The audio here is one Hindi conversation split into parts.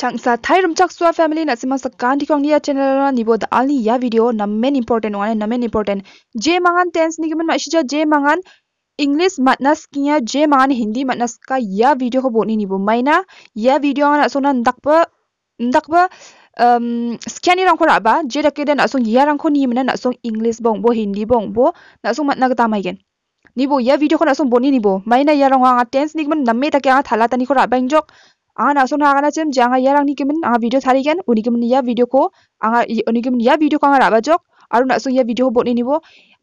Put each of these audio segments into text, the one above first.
Changsa Thairum Chakswa family na simasa kanti kong niya channel na nibo da ya video na men important wane na important. J mangan tense ni kemen maishija J mangan English matnas kinya J mangan Hindi matnas ka ya video ko ni nibo maina ya video na so na ndakpa um, skiani rangko na ba J da keda na ya rangko ni mena na so English bong bo Hindi bong bo na so matna ka tama igen. Nibo ya video ko na so bo ni nibo maina ya rangko na tense ni kemen na me ta kaya thalata ni ko bang jok Ana a ana janga a a a n n ni kemen s sim o video g y r आंहा नासन n i ग ा न ा चम जांगा यार a ं न a केमन e m ह ा भ a ड i अ थारिगोन उनि केमन या भिडिअखौ आंहा उनि केमन या भिडिअखौ आ g ह ा राबाजक आरो नासन या भिडिअखौ बदनि निबो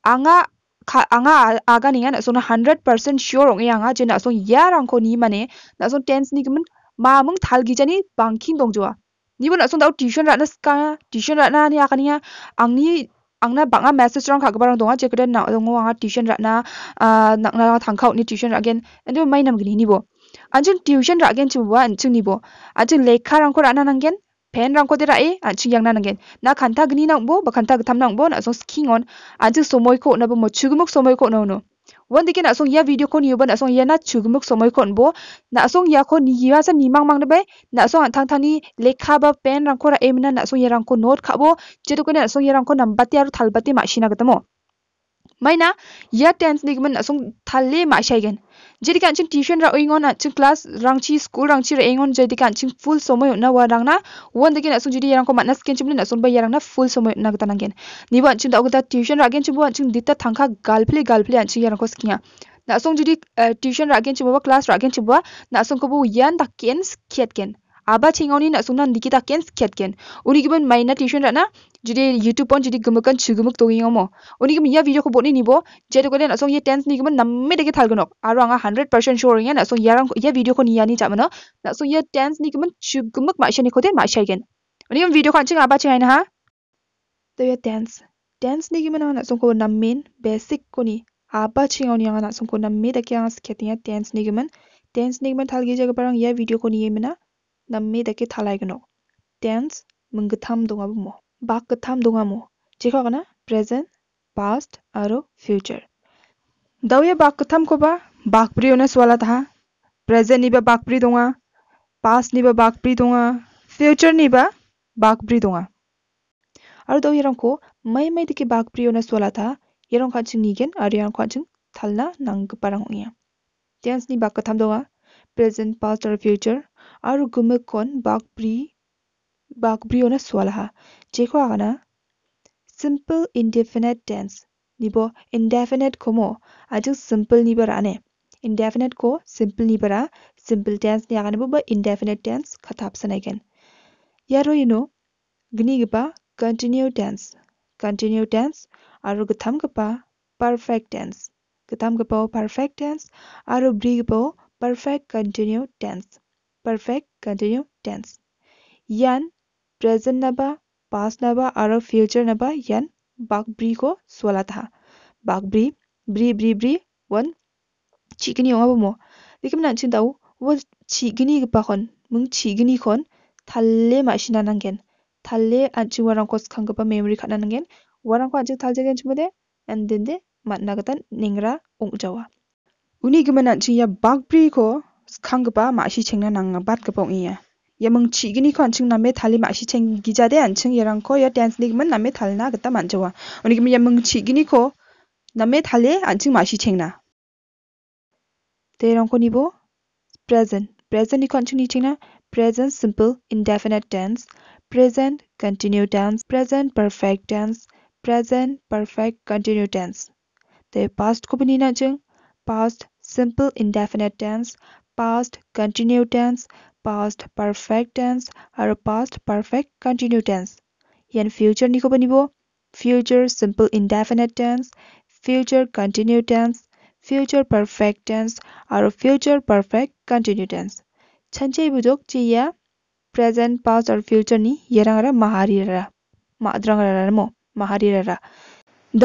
आंहा e ं ह g आ a n न ि य e न a स न हान्ड्रेड प ा र ् स े e ् a सियर अङे आंहा जे नासन य m र आंखौ न g माने न ा a n टेन्सनि केमन मामुं थ ा ल ग ि g ा न ि बांखिन दंजोआ निबो नासन द a उ ट ि उ स g र ा न a ट ि उ ni राना a ि आगानिया आ a g ि आ ं न g ब ा ङ a मेसेज g ं खागबारां दङ जेकडे ना द g आंहा टिउसन राना a ां न ा थ g ं ख ा व न ि टिउसन रागेन ए n ् ड माइनामगिनि निबो anjun tuition ragen gen chuwa anchu nibo anjun leka rangko rana nanggen, pen rangko de rai e yang nanggen, na kanta gni nang bo ba kanta gtham nang bo na song skin on anju somoi ko na bo mo chugmuk somoi ko no no wan dike na song ya video ko ni na song ya na chugmuk somoi kon bo na song ya ko ni ya sa ni mang mang de na song an thang thani leka ba pen rangko ra emna na song ya rangko note khabo jadu ko na song ya rangko nambati aru thalbati ma shina gatamo maina ya tenth ni man asung thalle ma shai gen jedi kan ching tuition ra oingon a ching class rang chi school rang chi ra engon jedi kan ching full somoy na wa rang na won de gen asung jedi rang ko manas ken chimlin asun ba yarang na full somoy na ga tanang gen ni ba ching da ogda tuition ra gen ching ba ching dita thangkha galple galple an ching yarang ko skia na asung jedi tuition ra gen ching ba class ra gen ching ba na asung ko bu yan da ken skiet gen आबा छिंगी नक्सुना दिखी ता कें खेतकें उगी माइन ट्यूशन रहना जुदे यूट्यूब जुदी गुमक सूगमुक तौगीमो उगम यह भिडियो को बोनी निबो जेटे नक्सों ये टेंस निगम नमे देखे थालगनक और आगा हंड्रेड पार्सेंट शो रही नक्सों यह भिडियो को निनी चाहमन नक्सों ये टेंस निगम सूगमुक माइसनी खोदे माइसाइगन उगम भिडियो को आंसिंग आबा छिंगाई ना तो यह टेंस टेंस निगम नक्सों को नमें बेसिक को आबा छिंगी नक्सों को नमे देखे आगे खेती है टेंस निगम टेंस निगम थाली जगह पर यह भिडियो को निमेना 남미 데키 탈라이그노 tense mungtham donga mo bak katham donga mo chikha gana present past aro future Dave बाकथम को बा बाकप्री होने वाला था प्रेजेंट नहीं बा बाकप्री दूंगा पास नहीं बा बाकप्री दूंगा फ्यूचर नहीं बा बाकप्री दूंगा और दो येरों को मई मई दिखे बाकप्री होने वाला था येरों का चिंग नीगेन और येरों का थलना नंग पर टेंस नहीं बाकथम दूंगा प्रेजेंट पास्ट और फ्यूचर আৰু গুমেকন বাগপ্ৰী বাগব্ৰিয় না চোৱালাহা যে কোৱা না চিম্পল ইনডেফিনেট টেন্স নিব ইনডেফিনেট কম আজি চিম্পল নিবা ৰানে ইনডেফিনেট ক চিম্পল নিবাৰা চিম্পল টেন্স নি আগানিব বা ইনডেফিনেট টেন্স খাতাপ চেনাইকেন ইয়াৰো ইনো গনি গপা কণ্টিনিউ টেন্স কণ্টিনিউ টেন্স আৰু গথাম গপা পাৰফেক্ট টেন্স গথাম গপাও পাৰফেক্ট টেন্স আৰু ব্ৰি গপাও perfect continue tense perfect continue tense. Yan present naba, past naba, a r future naba yan bakbri ko swala tha. Bakbri, bri bri bri wan chikini yung a b u mo. Dikim na chin tau wo chikini g pa kon, mung chikini kon thalle ma shina nangen. Thalle anchi warang kos k a n g a pa memory khana nangen. Warang ko anchi thalje gen chumade and t e n de matnagatan ningra ongjawa. Uni giman a c h i n ya bakbri ko 칸그바 마시 챙나 낭 바트 가 뽕이야 yamang chi gini khan ching name thali ma shi cheng gi ja de an ching yerang ko ya dance nig man name thal na gata man jawa oni gi yamang chi gini ko name thale an ching ma shi cheng na te rang ko ni bo present present ni khan ching ni ching na present simple indefinite tense present continuous tense present perfect tense present perfect continuous tense te past ko bini na ching past simple indefinite tense past continuous tense, past perfect tense or past perfect continuous tense ইয়াত future নিশো বনিব future simple indefinite tense future continuous tense future perfect tense আৰু future perfect continuous tense छन्चै बुजोक चिया present past আৰু future নি येरांगरा माहारिरा माद्रांगरा मो माहारिरा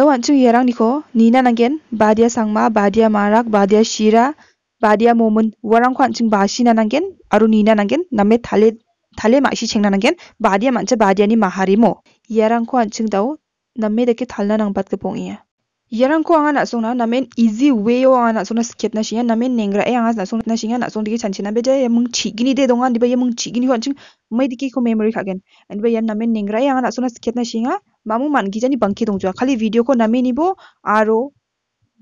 दवान चु येरांग निखो नीना नगेन बादिया सांगमा बादिया माराक बादिया शिरा 마리아 몸은 우아랑 관측 마시 나난겐 아루니나 난겐 남의 달레 달레 마시 책 나난겐 마리아 만체 마리아니 마하리모 이아랑 관측 다오 남의 데게 달나낭 받게 봉이야 yaran ko anga nasung na namen easy way o anga nasung na skip na shiya namen nengra e anga nasung na shiya nasung diki chanchina beja ya mung chigini de dongan diba ya mung chigini hon ching mai diki ko memory khagen and ba yan namen nengra e anga nasung na skip na shiya mamu man gi jani bangki dongjo khali video ko namen ibo aro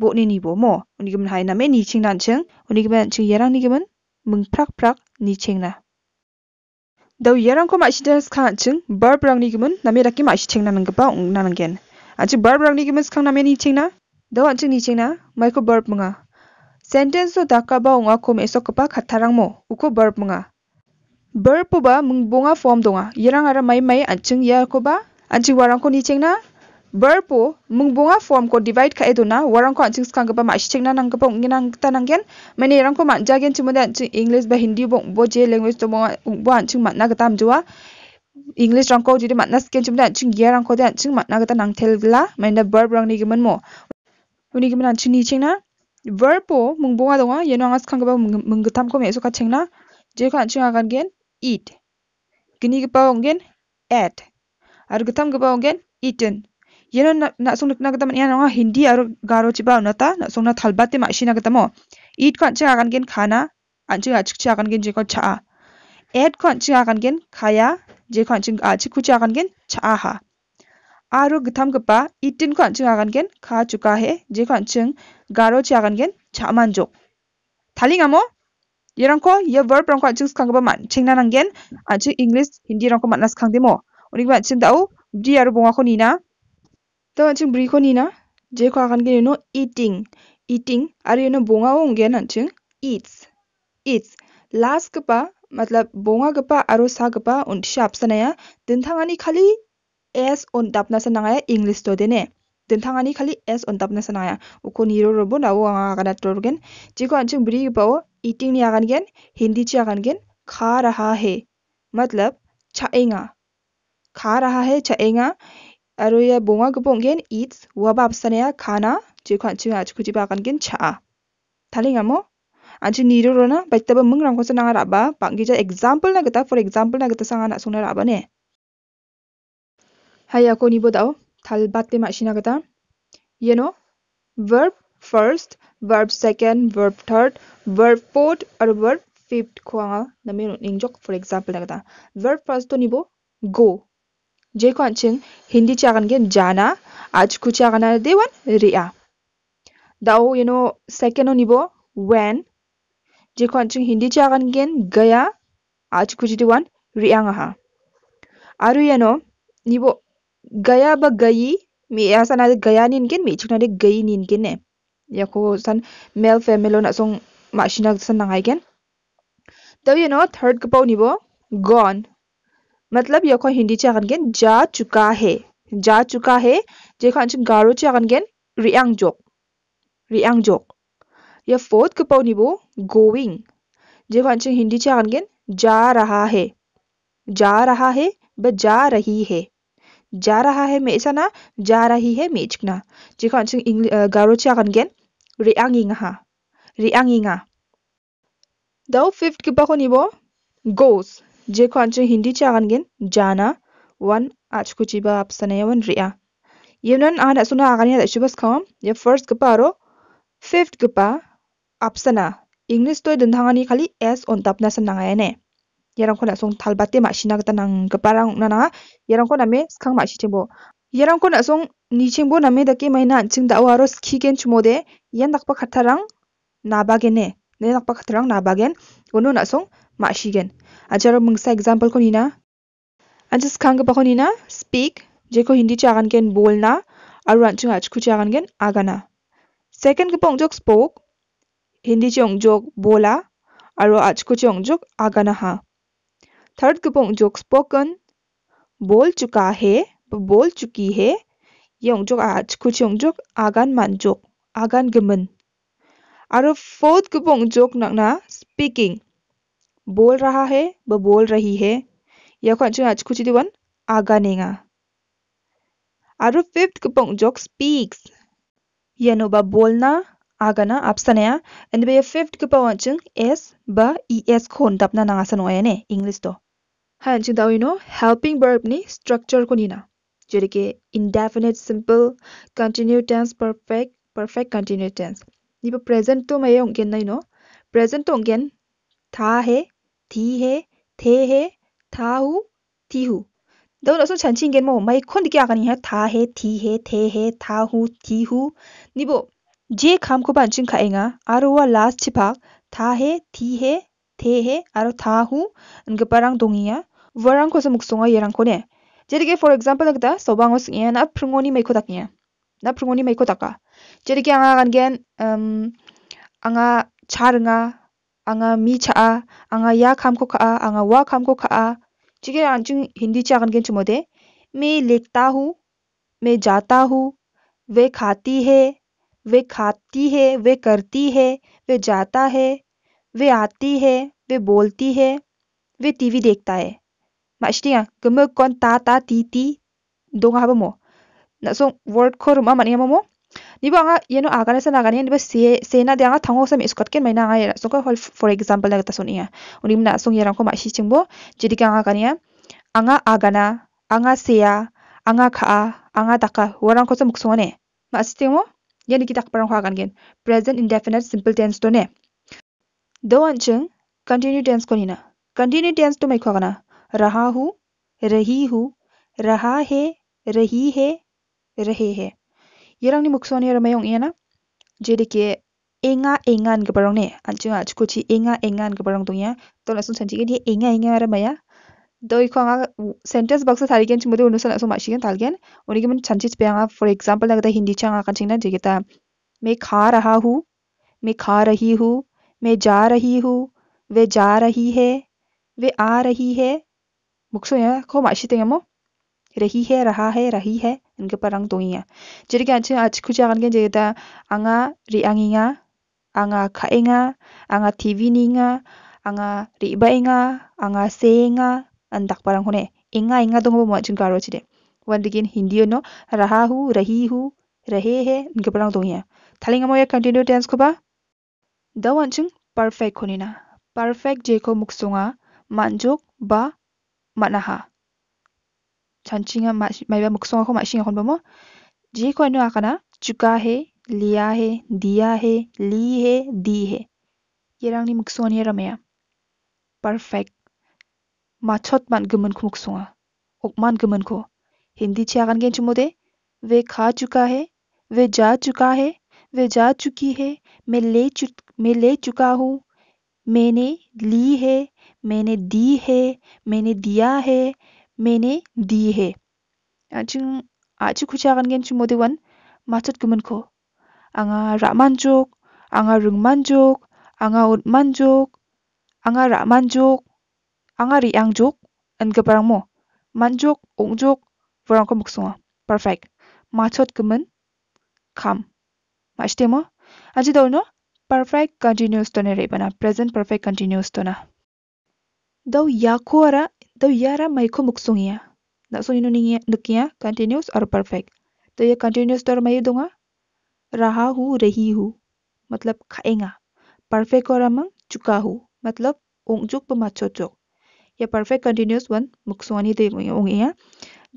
bokni ni bo mo unigimen hai name ni chingdan cheng unigimen ching yerang nigimen mung prak prak ni na dau yerang ko ma shidens khan cheng bar brang nigimen name rakki ma shchengna nang ba ung nan gen achi bar brang nigimen skang name ni na dau an ching ni chengna mai ko bar mnga sentence so dakka ba unga kom eso kapa khatharang mo uko bar mnga bar po ba mung bonga form donga yerang ara mai mai an cheng ya ko ba anchi warang ko ni na berpo mungbunga form ko divide kha eduna warang ko chings kang ba ma shiching na nang kapong nginang tanangen mani rang ko man jagen chimudan chi english ba hindi bo bo language to mo bo an chung man na gatam juwa english rang ko jidi man nas ken chimudan chung ye rang ko dan chung man na gata nang tel gla na verb rang ni giman mo uni giman an chung ni ching na verbo mungbunga donga yeno angas kang ba munggatam ko me so ka ching na je kan chung agan gen eat gini gpa ongen add. ar gatam gpa ongen eaten yeno na sung na katam yana nga hindi aro garo chiba o nata na sung na thalba te ma shi na katamo eat kan chi akan gen khana anchi achik chi akan gen je ko cha add kan chi akan gen khaya je kan chi achi khu chi akan gen cha ha aro gtham kapa itin kan chi akan gen kha chuka he je kan chi garo chi akan gen cha man jok yerang thali nga o ye verb gen english rang gpa kwan skang man chingna nang anchi chi 달링아모 예랑코 예 버브랑 a 증스 칸가 만 챙나는 겐 아주 잉글리시 힌디랑 코 만나스 칸데모 우 aro bonga ko ni na ta ching bri ko ni na je kwa kan ge no eating eating are no bonga ong ge nan ching eats eats last ka pa मतलब बोंगा गपा आरो सा गपा उन शाप सनाया दिनथांगानि खालि एस उन से सनाया इंग्लिश तो देने दिनथांगानि खालि एस उन दापना सनाया उखो नीरो रबो नावो आंगा गाना ट्रोरगेन जिको अनचिं ब्री गपाओ ईटिंग नि आगन गेन हिंदी ची आगन गेन खा रहा है मतलब छाएगा खा रहा है छाएगा 아로야 몽아 그봉겐 eats 와밥산에야 가나 지관 지관 아주 그집 아간겐 차 달링아 뭐 anchi niro rona bai taba mung rang kosa nanga raba pangija example na gata for example na gata sanga na sungna raba ne haya ko nibo dao thal batte ma shina gata you know verb first verb second verb third verb fourth or verb fifth ko anga namiro ningjok for example na gata verb first to nibo go जेको अंचिंग हिंदी चागन गे जाना आज कुछ आगन दे वन रिया दाओ यू नो सेकेंड निबो वैन जेको अंचिंग हिंदी चागन गे गया आज कुछ दे वन रिया गा आरु यू नो निबो गया ब गई मे आसान गया नीन के मे छुना गई नीन के ने याको सन मेल फैमिलो ना सोंग माशिना सन नंगाई केन तो यू नो थर्ड कपाउ निबो गॉन मतलब यख हिंदी गेन जा चुका है जा चुका है जे खान छ गारो गेन रियांग जोक रियांग जोक या फोर्थ के कपो निबो गोइंग खान छ हिंदी गेन जा रहा है जा रहा है ब जा रही है जा रहा है ऐसा ना जा रही है जे खान छ गारो गेन रियांग इंगा रियांग इंगा दो फिफ्थ के कपो निबो गोस Hindi Hindicharan gen jana wan achkuchiba apsanewan ria. Yemnan anak suna akan ya shubas kham ya first gpa ro fifth gpa apsana English toy dendangani kali s on tapna sanangaene. Ya yarang kona song talbate masina kata nang keparang nana yarang kona me skang mashi tembo. Yarang kona song me name dake maina ching dawa ro skigen chumode yan dakpa na bagene Ne dakpa khatarang nabagen gono na song mashigen. अचारो मंगसा एग्जाम्पल को निना अंज खांग पखो निना स्पीक जेको हिंदी च आगानगेन बोलना और अंचु आचखु च आगानगेन आगाना सेकेंड गप अंजोग स्पोक हिंदी चंजोग बोला और आचखु च अंजोग आगाना हा थर्ड गप अंजोग स्पोकन बोल चुका है बोल चुकी है ये अंजोग आचखु च अंजोग आगान मानजोग आगान गमन और फोर्थ गप अंजोग नगना स्पीकिंग बोल रहा है ब बोल रही है 여건 지금 아직 굳이 원 아가네가 आरो फिफ्थ कुपंग जोक स्पीक्स नो बा बोलना आगना आप सनया एंड बे फिफ्थ कुपंग चुन एस बा ई एस खोन दपना नांगा सन ओए ने इंग्लिश तो हाँ चिंग दाउ नो हेल्पिंग वर्ब ने स्ट्रक्चर को नीना जेरे के indefinite simple continue tense perfect perfect continue tense present तो मैं ओंगेन नहीं नो प्रेजेंट तो 다해, 디해, 대해, 다후, 디후. đó là số chẳng chinh kiến mô mấy con đi kia gần nhau thà hệ thì hệ thế hệ thà hu thì hu ni bộ je kham ko ban chinh khai nga aro wa last chi phak thà hệ thì hệ thế hệ aro thà hu ang parang dongia warang ko sa muk songa yerang ko ne jerige for example agda sobang os nge na prungoni mai ko daknya na prungoni mai ko dakka jerige anga gan gen um anga charnga anga mi cha anga ya kham ko kha anga wa kham ko kha chige anjung Hindi cha gan gen chumode मैं लिखता हूँ मैं जाता हूँ वे खाती है वे खाती है वे करती है वे जाता है वे आती है वे बोलती है वे टीवी देखता है मास्टिया गम कौन ता ता ती ती दोंगा हबमो नसो वर्ड खोर मा मानिया ममो नहीं येनो आगाने से नागाने निबे से सेना देंगा थंगो सम स्कट के मैना आय सोको हॉल फॉर एग्जाम्पल लगता सुनिया उनिम ना सुंग यरांको माशि चिंगबो जेदिका आंगा कानिया आंगा आगाना आंगा सेया आंगा खा आंगा दका वरांको से मुक्सोने ये निकी तक दकपरन खागान गेन प्रेजेंट इंडेफिनिट सिंपल टेंस तोने दो अंचिंग कंटिन्यू टेंस को ना कंटिन्यू टेंस तो मैखो गना रहा हु रही हु रहा है रही है रहे है Yerang ni mukso ni ramayong iana. Jadi ke enga engan ke barang ne. Anjung acu kuci enga engan ke barang tungya. To langsung sanji ke dia enga enga ramaya. 더 이거 아 센텐스 박스 다리겐 친구들 오늘 선에서 마시긴 달겐 우리 기분 잔치스 배양아 for example 나가다 힌디 창 아까 친나 되겠다 मैं खा रहा हूँ मैं खा रही हूँ मैं जा रही हूँ वे जा रही है वे आ रही है 목소리야 그거 마시대요 뭐 रही है रहा है रही है Nge parang tongia. y Jadi kan ceng aci kuja kan g e n jeda anga ri anginga, anga kaenga, anga TV ninga, anga ri baenga, anga seenga, andak parang hone. Inga inga d o n g bo mo ceng karo cide. Wan d i g i n h i n d i y no rahahu, rahihu, rahehe, nge parang tongia. y t a l i n g a mo ya continue t e n c e ko ba? Da wan ceng perfect konina. perfect jeko muksonga m a n j u k ba manaha. chanching ma maiba muksong ko masing akon bamo ji ko inu akana chuka he लिया है दिया है ली है दी है ये रंगनी मुक्सोन ये रमेया परफेक्ट माछोत मान गमन को मुक्सोंगा उकमान गमन को हिंदी छियागन के चुमोदे वे खा चुका है वे जा चुका है वे जा चुकी है मैं ले चु मैं ले चुका हूँ मैंने ली है मैंने दी है मैंने दिया है मैंने दी है आचिंग आचि खुचागन चु मोदेवन माचत गुमन खो आंगा रामान जोक आंगा रुंगमान जोक आंगा उदमान जोक आंगा रामान जोक आंगा रियांग जोक अनगा परang mo man जोक ong जोक वरang को मुक्सुआ परफेक्ट माचत गुमन खाम माचते मो আজি দৌনো perfect continuous to ne rebana present perfect continuous to na dau yakora The yara maiko muksungya. Naksun inu nukiya continuous और परफेक्ट तो ये कंटिन्यूस तो मैं दूंगा रहा हूँ रही हूँ मतलब खाएंगा परफेक्ट और अमंग चुका हूँ मतलब ओंग चुक माचो चोक ये परफेक्ट कंटिन्यूस वन मुख सुनी दे ओंगिया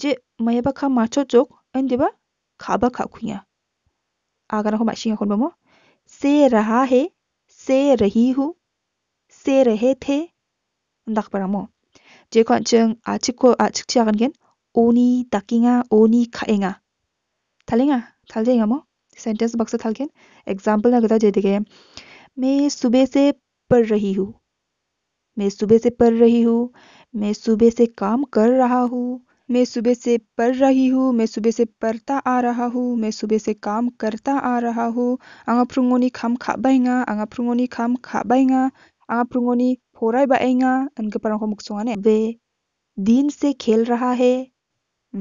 जे मैं बा खा माचो चोक इन दिबा खाबा खा खुआ आगर हम माशिंग कोन बमो से रहा है से रही हूँ से रहे थे दख परमो Jekwan cheng achikko achikchiakan gen oni takinga oni khaenga. Thalenga thaljenga mo sentence बक्सा थल के एग्जाम्पल नगता जे दिखे मैं सुबह से पढ़ रही हूँ मैं सुबह से पढ़ रही हूँ मैं सुबह से काम कर रहा हूँ मैं सुबह से पढ़ रही हूँ मैं सुबह से पढ़ता आ रहा हूँ मैं सुबह से काम करता आ रहा हूँ आंगा फ्रुंगोनी खाम खाबाइंगा आंगा फ्रुंगोनी खाम खाबाइंगा आंगा फ्रुंगोनी होराय बाएंगा इनके पर मुक्सुआने वे दीन से खेल रहा है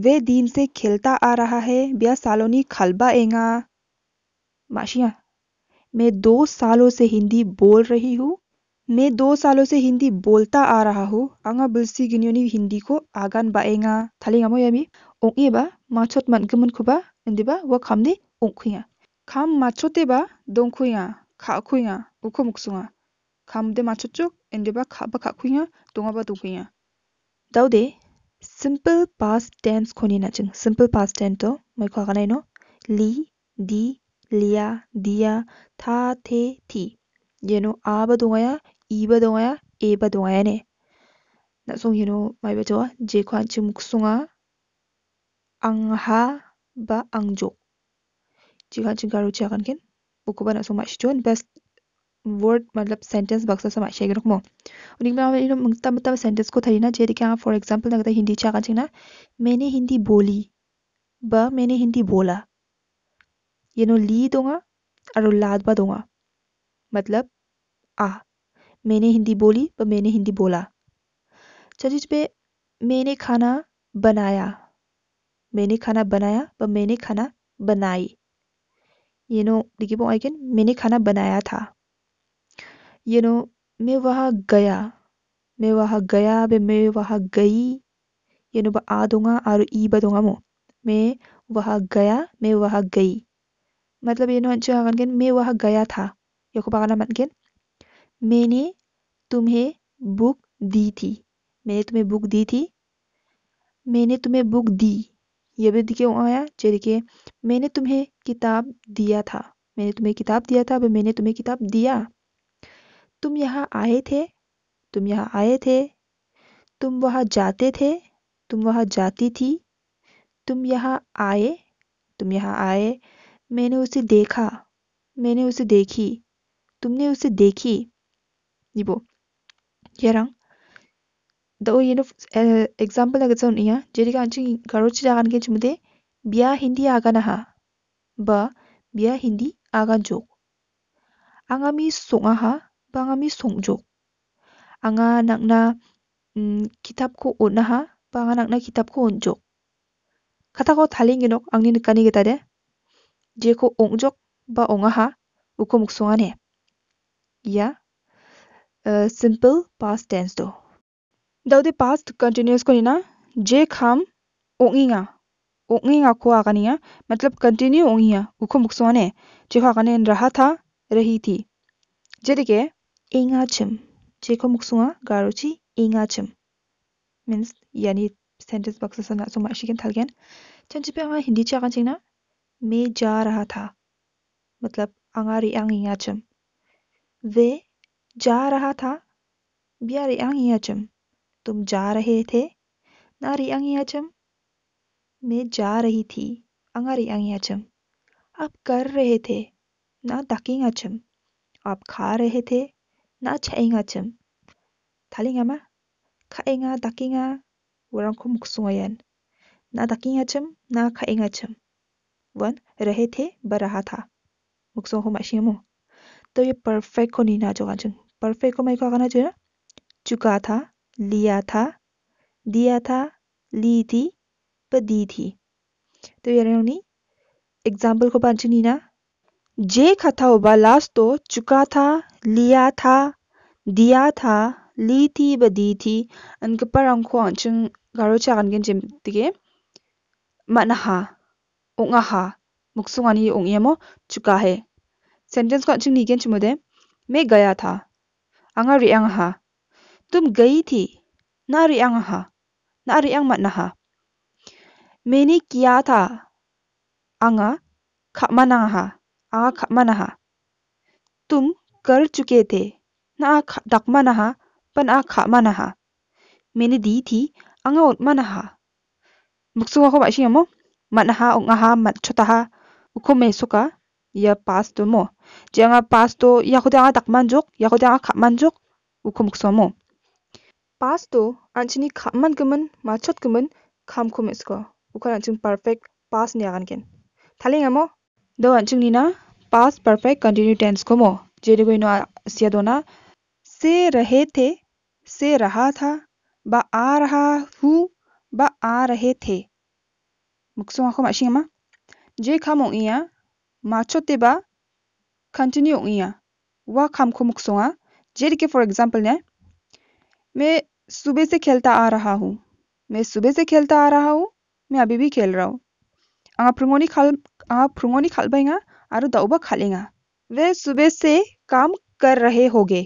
वे दीन से खेलता आ रहा है ब्या सालोनी खलबा एंगा माशिया मैं दो सालों से हिंदी बोल रही हूँ मैं दो सालों से हिंदी बोलता आ रहा हूँ अंगा बुलसी गिनियों हिंदी को आगान बाएंगा थाली मो यामी ओंगे बा माछोत मन गमन खुबा इंदिबा वो खामने ओंखुया खाम माछोते बा दोंखुया खाखुया उखो मुक्सुआ खाम दे माछोचो e n d e b a khaba khakhuya tonga ba dungya daude simple past tense khoni na ching simple past tense to mai khwa ga nai no li di l i a d i a tha the thi yeno a ba donga ya i ba donga ya e ba donga ya ne na song yeno mai ba jo je k h a n chi muk sunga ang ha ba ang jo ji ga c ji ga ro cha kan ken buku ba na song ma shi jon best word मतलब सेंटेंस बक्सा समा शेग रखमो और इगला मतलब सेंटेंस को थरी ना जे दिखा फॉर एग्जांपल ना कहता हिंदी चागा छिना मैंने हिंदी बोली ब मैंने हिंदी बोला ये नो ली दोगा और लाद बा दोगा मतलब आ मैंने हिंदी बोली ब मैंने हिंदी बोला चलिए पे मैंने खाना बनाया मैंने खाना बनाया ब मैंने खाना बनाई ये नो देखिए कैन मैंने खाना बनाया था यू नो मैं वहाँ गया मैं वहाँ गया बे मैं वहाँ गई ये नो आ दूंगा और ई बदूंगा मो मैं वहाँ गया मैं वहाँ गई मतलब ये नो जो अगन मैं वहाँ गया था ये को पगाना मन के मैंने तुम्हें बुक दी थी मैंने तुम्हें बुक दी थी मैंने तुम्हें बुक दी ये भी क्यों आया चल के मैंने तुम्हें किताब दिया था मैंने तुम्हें किताब दिया था अब मैंने तुम्हें किताब दिया तुम यहाँ आए थे तुम यहाँ आए थे तुम वहाँ जाते थे तुम वहाँ जाती थी तुम यहाँ आए तुम यहाँ आए मैंने उसे देखा मैंने उसे देखी तुमने उसे देखी निबो यारंग दो ये नो एग्जाम्पल uh, अगर सुन या जेरे का अंचिंग करोच जागन के चुम्बे बिया हिंदी आगा ना हा बिया हिंदी आगा जो आगा मी सोंगा हा pangami songjok. Anga nakna um, kitabko onaha panga nakna kitabko onjok. Katako talinginok angni nikani gitade. Jeko ongjok ba ongaha uko muksongane. Ya. Uh, simple past tense do. Daude past continuous ko nina je kham onginga. ओंगेगा को आगनिया मतलब कंटिन्यू ओंगिया उखो मुक्सोने जो आगने रहा था रही थी जरिके engachim. Cheko muksua garuchi engachim. Means yani sentence box is so much again again. चंच पे हमारा हिंदी चे आगा चिंगना मैं जा रहा था मतलब अंगारी आंग इंगाचम वे जा रहा था बियारी आंग इंगाचम तुम जा रहे थे नारी आंग इंगाचम मैं जा रही थी अंगारी आंग इंगाचम आप कर रहे थे ना दाकिंगाचम आप खा रहे थे 나차 잉아 쯤. 달링아마? 카 잉아 다킹아 वरंखु मुकसुआयन ना दकिंग अचम ना खाइंग अचम वन रहे थे बरहा था मुकसो हो मशीमो तो ये परफेक्ट को नीना जो गाचुन परफेक्ट को मैं को गाना जो चुका था लिया था दिया था ली थी प दी थी तो ये रेनी एग्जाम्पल को बांचनी ना जे कथा ओबा लास तो चुका था लिया था दिया था ली थी ब दी थी अनके पर अंखो छिंग गारो चा कन गेन जि तिगे मनहा उंगा हा मुखसुंगानी चुका हे सेंटेंस को छिंग निगेन छुमो दे मे गया था आंगा रि आंगा हा तुम गई थी ना रि आंगा हा ना रि आंग मनहा मेने किया था आंगा खा आँख मनहा तुम कर चुके थे ना आँख दक मनहा पन आँख मनहा मैंने दी थी अंगा उत मनहा मुक्सुआ को बाशी अमो मनहा उंगाहा मत छोताहा उखो में सुका ya pas to mo janga pas to ya khoda nga tak manjok ya khoda nga khap manjok ukhum kso mo pas to anchini khap man kuman ma chot kuman kham khum isko ukhan anchim perfect pas ne agan ken thalinga mo दो anchung nina past perfect continue tense को मो जेरे कोई नो सिया दोना से रहे थे से रहा था बा आ रहा हूँ बा आ रहे थे मुक्सो आखो माशी अमा जे खाम उइया माचो ते बा कंटिन्यू उइया वा खाम को मुक्सोंगा जेर के फॉर एग्जांपल ने मैं सुबह से खेलता आ रहा हूँ मैं सुबह से खेलता आ रहा हूँ मैं अभी भी खेल रहा हूँ आंगा प्रुंगोनी खाल आ फुरुंगोनी खालबाइंगा आरो दाउबा खालेंगा वे सुबह से काम कर रहे होगे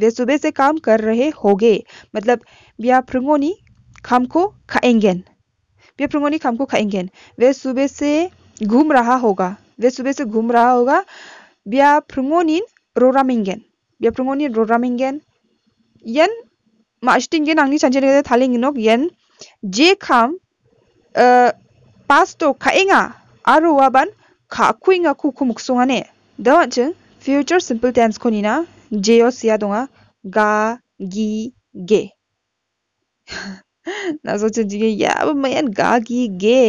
वे सुबह से काम कर रहे होगे मतलब बिया फ्रुंगोनी खाम को खाएंगे बिया फ्रुंगोनी खाम को खाएंगे वे सुबह से घूम रहा होगा वे सुबह से घूम रहा होगा बिया फुरुंगोनी रोरामिंगेन बिया फुरुंगोनी रोरामिंगेन यन मास्टिंगेन आंनि थालिंग नोक यन जे खाम पास तो खाएंगा aru waban kha khui nga khu khu muk sunga ne da chen future simple tense koni na je yo sia dong ga gi ge na so chen dige ya ba mayan ga gi ge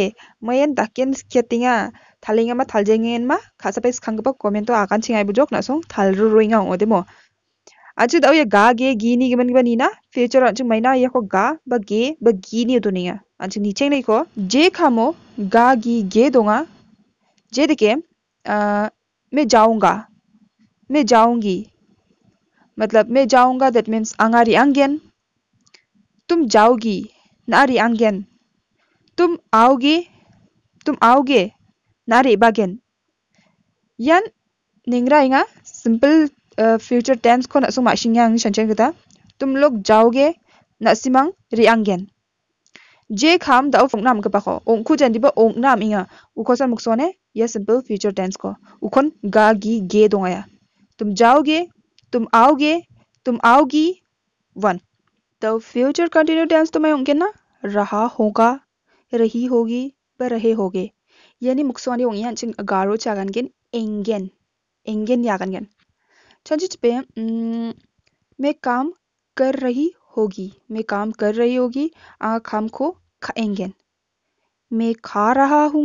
mayan da ken sketinga thalinga ma thal jengen ma akan ching ai bujok na song thal अच्छा ये गा गे गी गिमन गिमनी ना फ्यूचर अच्छा मैना ये गा ब गे ब गी नी दुनी अच्छा नीचे नहीं को जे खामो गा गी गे दोगा जे देखे मैं जाऊंगा मैं जाऊंगी मतलब मैं जाऊंगा दैट मीन्स अंगारी अंगेन तुम जाओगी नारी अंगेन तुम आओगे तुम आओगे नारी बागेन यान निंगरा सिंपल फ्यूचर टेंस को नसुंग मा शिंग्यांग शनचेन गदा तुम लोग जाओगे नसिमंग रियांगेन जे खाम दाउ फोंग नाम गबा खो ओंखु जन दिबो ओंग नाम इंगा उखो सा मुक्सोने ये सिंपल फ्यूचर टेंस को उखन गा गी गे दोंगाया तुम जाओगे तुम आओगे तुम आओगी वन द फ्यूचर कंटिन्यू टेंस तो मैं होंगे ना रहा होगा रही होगी पर रहे होगे यानी मुक्सोने ओंगियान चिंग चागन गेन एंगेन एंगेन यागन गेन चलचित्र पे मैं काम कर रही होगी मैं काम कर रही होगी आंख खाम को खाएंगे मैं खा रहा हूँ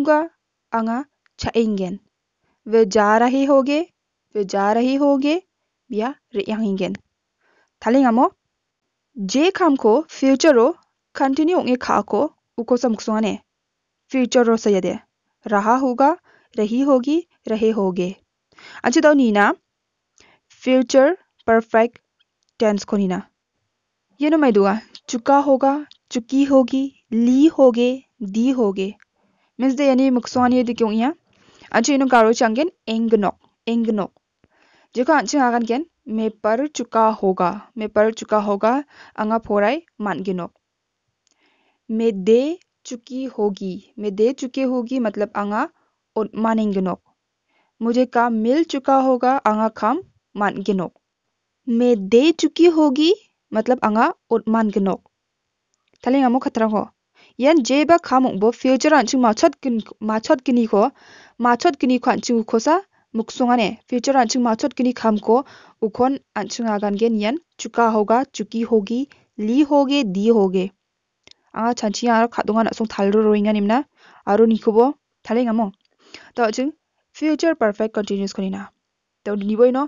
आगा छेन वे जा रहे होगे वे जा रहे होगे या रेंगे थाली गो जे खाम को फ्यूचर हो कंटिन्यू होंगे खा को उको समुखसुआने फ्यूचर सैदे रहा होगा रही होगी रहे होगे अच्छे तो नीना फ्यूचर परफेक्ट टेंस को नीना ये नो मैं दूंगा चुका होगा चुकी होगी ली होगे दी होगे मीन्स दे यानी मुक्सोन ये दिक्यों इया अच्छा इनो गारो चंगेन एंग एंगनोक जेको अच्छा आगन गेन मे पर चुका होगा मे पर चुका होगा अंगा फोराय मानगिनोक मे दे चुकी होगी मे दे चुकी होगी मतलब अंगा और मानेंगे नोक मुझे काम मिल चुका होगा अंगा काम मान गिनोक मे दे चुकी होगी मतलब अंगा उत मान गिनोक थाले अमो खतरा हो यन जेबा खामो बो फ्यूचर अनचु माछत किन माछत किनी को माछत किनी खान चु खोसा मुक्सुंगा ने फ्यूचर अनचु माछत किनी खाम को उखोन अनचु आगन गेन यन चुका होगा चुकी होगी ली होगे दी होगे आ छंची आ खादुंगा न सों थाल रोइंगा निमना आरो निखोबो थाले गामो तो अचु फ्यूचर परफेक्ट कंटीन्यूअस करिना तो निबोय न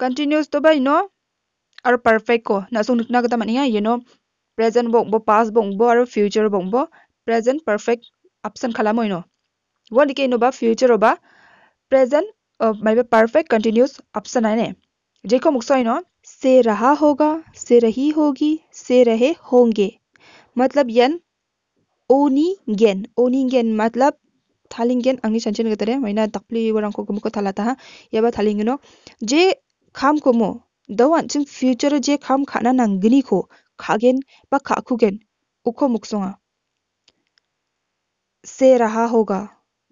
continuous to by no ar perfect ko na sung na kata mania you know present bong bo past bong bo ar future bong bo present perfect option khala mo no what dike no ba future ba present माइबे परफेक्ट कंटिन्यूस ऑप्शन है ने जेको मुक्सोई नो से रहा होगा से रही होगी से रहे होंगे मतलब यन ओनी गेन ओनी गेन मतलब थालिंगेन अंगनि चंचन गतरे मैना तकली वरंग को गमको थाला था याबा थालिंगनो जे kham ko mo dawan ching future je kham khana nang gini ko khagen ba khakugen उखो मुकसोंगा से रहा होगा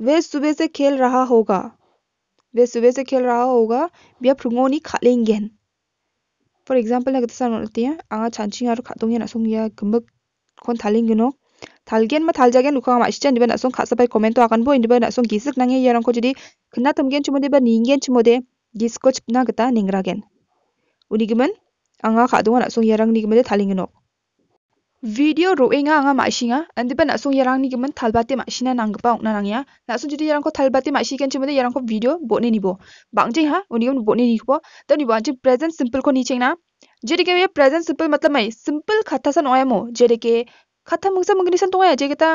वे सुबह से खेल रहा होगा वे सुबह से खेल रहा होगा बिया फ्रुंगोनी खा लेंगे फॉर एग्जाम्पल ना 그때 होती है आंगा छानचिंगारो खातोंगे 나송이야 금박 콘 달링기노 달겐 마 달자겐 우카가 맛있지 니베 나송 가서 발 코멘트 아간 보이 니베 나송 기습 낭에 이런 거지리 그나 덤겐 주모데 바 닌겐 주모데 gisko chipna gita ningragen. Unigimen anga khadunga nasung yarang nigimede talingenok. Video roenga anga mashinga andiba nasung yarang nigimen talbate mashina nangpa ongna nangya nasung judi yarangko talbate mashigen chimede yarangko video botne nibo. Bangjing ha unigim botne nibo ta nibo anjing present simple ko nichengna जेरे के प्रेजेंट सिंपल मतलब मैं सिंपल खाता सन ओएमओ जेरे के खाता मुंगसा मुंगनी सन तो आया जेगे ता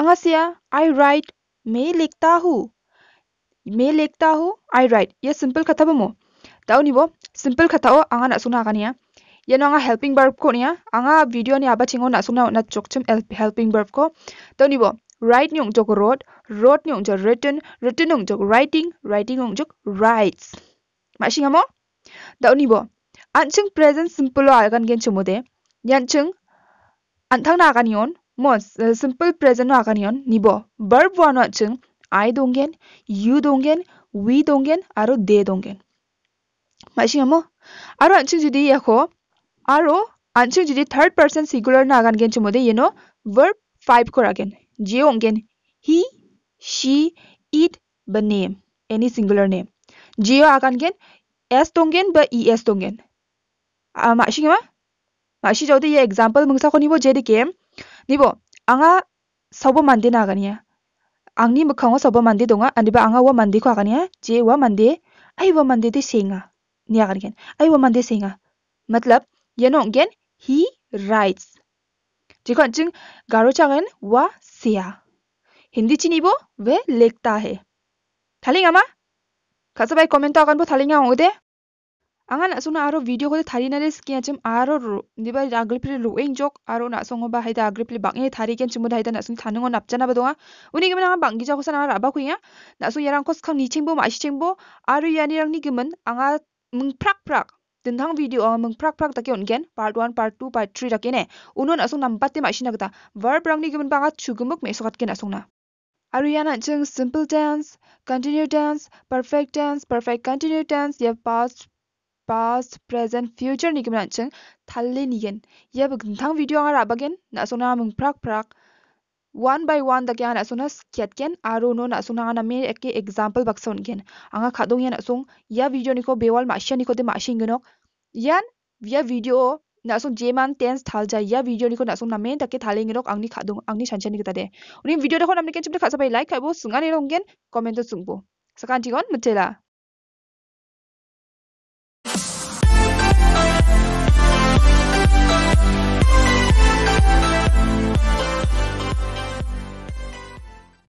अंगासिया आई राइट मैं लिखता हूँ मैं लिखता हूँ आई राइट ये सिंपल कथा बमो ताऊ निबो सिंपल कथा ओ आंगा ना सुना आगानिया ये नोंगा हेल्पिंग वर्ब को निया आंगा वीडियो ने आबा चिंगो ना सुना ना चोकचम हेल्पिंग वर्ब को ताऊ निबो राइट न्योंग जोक रोड रोड न्योंग जोक रिटन रिटन न्योंग जोक राइटिंग राइटिंग न्योंग जोक राइट्स माशिंग हमो ताऊ निबो 안층 present simple로 알간 겐 주모데 얀층 안탕 나가니온 뭐 simple present로 아가니온 니보 verb 원어층 I you दोंगेन वी दोंगेन आरो दे दोंगेन माइसिं हमो आरो आंसिं जुदि याखो आरो आंसिं जुदि थर्ड पर्सन सिंगुलर ना आगानगेन चमोदे येनो वर्ब फाइव को आगे जे ओंगेन हि शी इट ब नेम एनी सिंगुलर नेम जे आगानगेन एस दोंगेन ब ई एस दोंगेन माइसिं हमा माइसि जावदे ये एग्जांपल मंगसा को निबो जे दिके निबो आंगा सब मानदे ना आगानिया angni mukhang soba mandi donga aniba anga wa mandi k w a k a n i a je wa mandi ai wa mandi d i singa ni agan ai wa mandi singa matlab yanong gen he writes jikon jing garo changen wa sia hindi chinibo ve l e k t a hai thalinga ma kasa bai comment a k a n bo thalinga ongde anga na sona aro video ko thari na res kia chim aro ro niba agli pri ro eng jok aro na songo ba haida agli pri bang e thari k a n chimu haida na sun thanen g on apchana badonga uni gi m a n a n g bang gi jago sana ra ba khuya na so yarang kos khang ni chingbo ma shi chingbo aro yani rang ni g i m a n anga mung prak prak dendang video anga mung prak prak take ongen part 1 part 2 part 3 rakene unon asong nampat te ma shi na gata verb rang ni g i m a n banga chugumuk me sokat ken asong na Ariana Chung simple dance, continue dance, perfect dance, perfect continue dance, yeah past past, present, future ni kemenanchen thalle nigen. Ye begintang video ang arabagen na sona mung prak prak. One by one dak yan asuna skiatken aro no na suna na me ekke example bakson gen. Anga khadong yan asung ya video ni ko bewal ma shani ko te ma shingenok. Yan ya video ना सो जे मान टेंस थाल जाय या वीडियो निको ना सो नामे तके थालेंगे रोक आंनि खादों आंनि सानसेनि खोथा दे उनि वीडियो देखो नामनि केनसेल खासाबाय लाइक खाबो सुंगानि रोंगेन कमेन्ट सुंगबो सकान्थिगोन मथेला Bye.